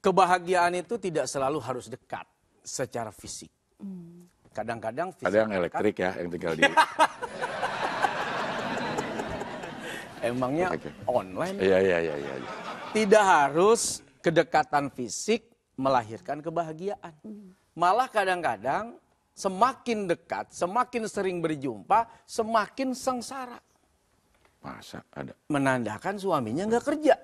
kebahagiaan itu tidak selalu harus dekat secara fisik. Kadang-kadang fisik. Ada yang dekat. elektrik ya yang tinggal di. Emangnya okay. online? Iya iya iya Ya, Ya. Tidak harus kedekatan fisik melahirkan kebahagiaan. Malah kadang-kadang semakin dekat, semakin sering berjumpa, semakin sengsara. Masa ada? Menandakan suaminya nggak kerja.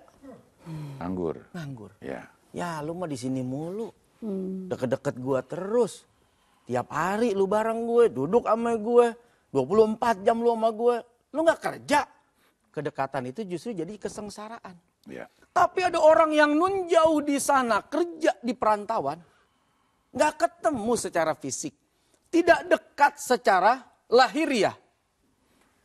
Anggur. Anggur. Ya ya lu mah di sini mulu hmm. deket-deket gue terus tiap hari lu bareng gue duduk sama gue 24 jam lu sama gue lu nggak kerja kedekatan itu justru jadi kesengsaraan ya. tapi ada orang yang nun jauh di sana kerja di perantauan nggak ketemu secara fisik tidak dekat secara lahiriah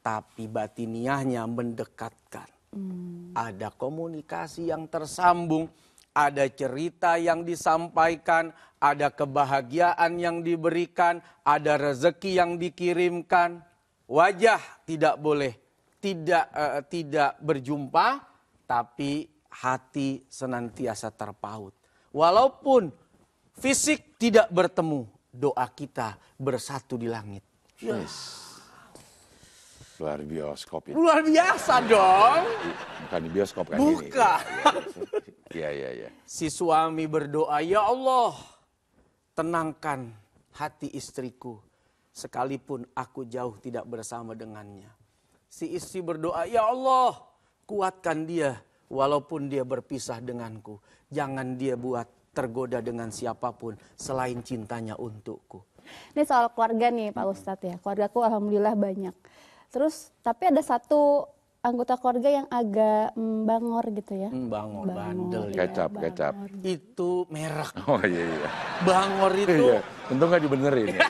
tapi batiniahnya mendekatkan. Hmm. Ada komunikasi yang tersambung ada cerita yang disampaikan, ada kebahagiaan yang diberikan, ada rezeki yang dikirimkan. Wajah tidak boleh tidak uh, tidak berjumpa tapi hati senantiasa terpaut. Walaupun fisik tidak bertemu, doa kita bersatu di langit. Yes luar bioskop ya. Luar biasa dong. Bukan di bioskop kan Buka. ini. Iya, iya, iya. Si suami berdoa, ya Allah tenangkan hati istriku sekalipun aku jauh tidak bersama dengannya. Si istri berdoa, ya Allah kuatkan dia walaupun dia berpisah denganku. Jangan dia buat tergoda dengan siapapun selain cintanya untukku. Ini soal keluarga nih Pak Ustadz ya. Keluargaku alhamdulillah banyak terus tapi ada satu anggota keluarga yang agak bangor gitu ya. Bangor, bandel. Ya, kecap, bangor. kecap. Itu merek. Oh iya iya. Bangor itu. Iya. Untung nggak dibenerin. ya.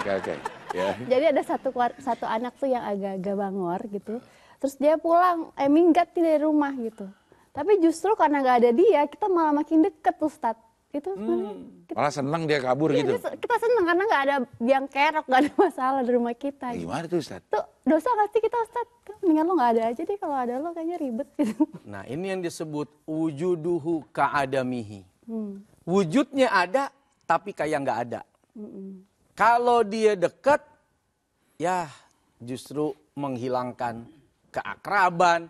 Oke oke. yeah. Jadi ada satu satu anak tuh yang agak-agak bangor gitu. Terus dia pulang, eh minggat dari rumah gitu. Tapi justru karena nggak ada dia, kita malah makin deket tuh Ustadz itu hmm. kita, malah seneng dia kabur iya, gitu kita seneng karena nggak ada yang kerok nggak ada masalah di rumah kita nah, gitu. gimana tuh Ustaz? tuh dosa pasti kita Ustaz. Kan mendingan lo nggak ada aja deh kalau ada lo kayaknya ribet gitu nah ini yang disebut wujuduhu kaadamihi hmm. wujudnya ada tapi kayak nggak ada hmm. kalau dia dekat ya justru menghilangkan keakraban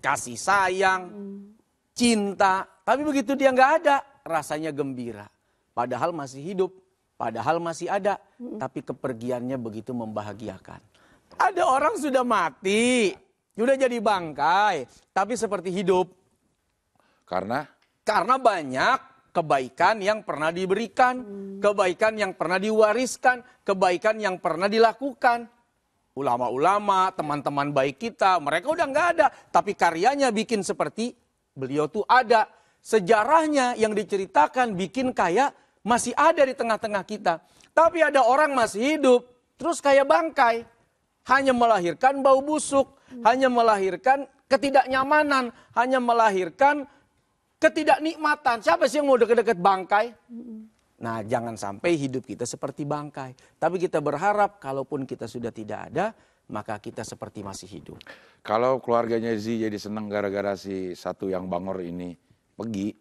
kasih sayang hmm. cinta tapi begitu dia nggak ada rasanya gembira. Padahal masih hidup, padahal masih ada, hmm. tapi kepergiannya begitu membahagiakan. Ada orang sudah mati, sudah jadi bangkai, tapi seperti hidup. Karena? Karena banyak kebaikan yang pernah diberikan, hmm. kebaikan yang pernah diwariskan, kebaikan yang pernah dilakukan. Ulama-ulama, teman-teman baik kita, mereka udah nggak ada, tapi karyanya bikin seperti beliau tuh ada sejarahnya yang diceritakan bikin kaya masih ada di tengah-tengah kita. Tapi ada orang masih hidup, terus kaya bangkai. Hanya melahirkan bau busuk, hmm. hanya melahirkan ketidaknyamanan, hanya melahirkan ketidaknikmatan. Siapa sih yang mau deket-deket bangkai? Hmm. Nah, jangan sampai hidup kita seperti bangkai. Tapi kita berharap kalaupun kita sudah tidak ada, maka kita seperti masih hidup. Kalau keluarganya Zi jadi senang gara-gara si satu yang bangor ini, pergi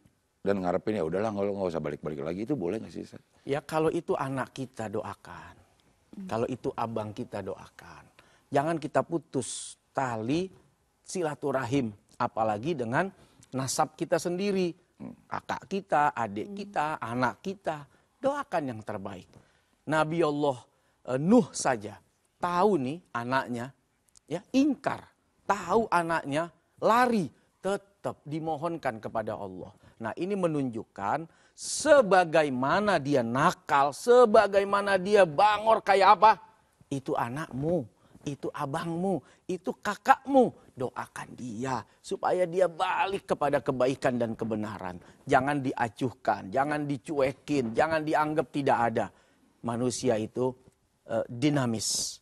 dan ngarepin ya udahlah kalau nggak usah balik-balik lagi itu boleh nggak sih Seth? Ya kalau itu anak kita doakan, hmm. kalau itu abang kita doakan, jangan kita putus tali silaturahim, apalagi dengan nasab kita sendiri, hmm. kakak kita, adik hmm. kita, anak kita, doakan yang terbaik. Nabi Allah eh, Nuh saja tahu nih anaknya, ya ingkar, tahu anaknya lari tetap dimohonkan kepada Allah. Nah, ini menunjukkan sebagaimana dia nakal, sebagaimana dia bangor kayak apa? Itu anakmu, itu abangmu, itu kakakmu. Doakan dia supaya dia balik kepada kebaikan dan kebenaran. Jangan diacuhkan, jangan dicuekin, jangan dianggap tidak ada. Manusia itu uh, dinamis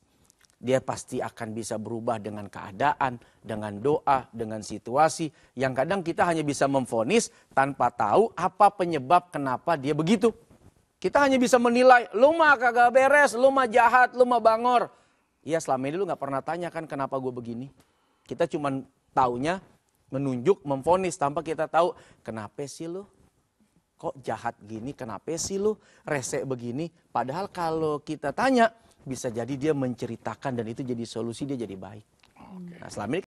dia pasti akan bisa berubah dengan keadaan, dengan doa, dengan situasi yang kadang kita hanya bisa memfonis tanpa tahu apa penyebab kenapa dia begitu. Kita hanya bisa menilai, lu mah kagak beres, lu mah jahat, lu mah bangor. Iya selama ini lu gak pernah tanya kan kenapa gue begini. Kita cuma taunya menunjuk, memfonis tanpa kita tahu kenapa sih lu kok jahat gini, kenapa sih lu rese begini. Padahal kalau kita tanya, bisa jadi dia menceritakan dan itu jadi solusi dia jadi baik. Nah, selama ini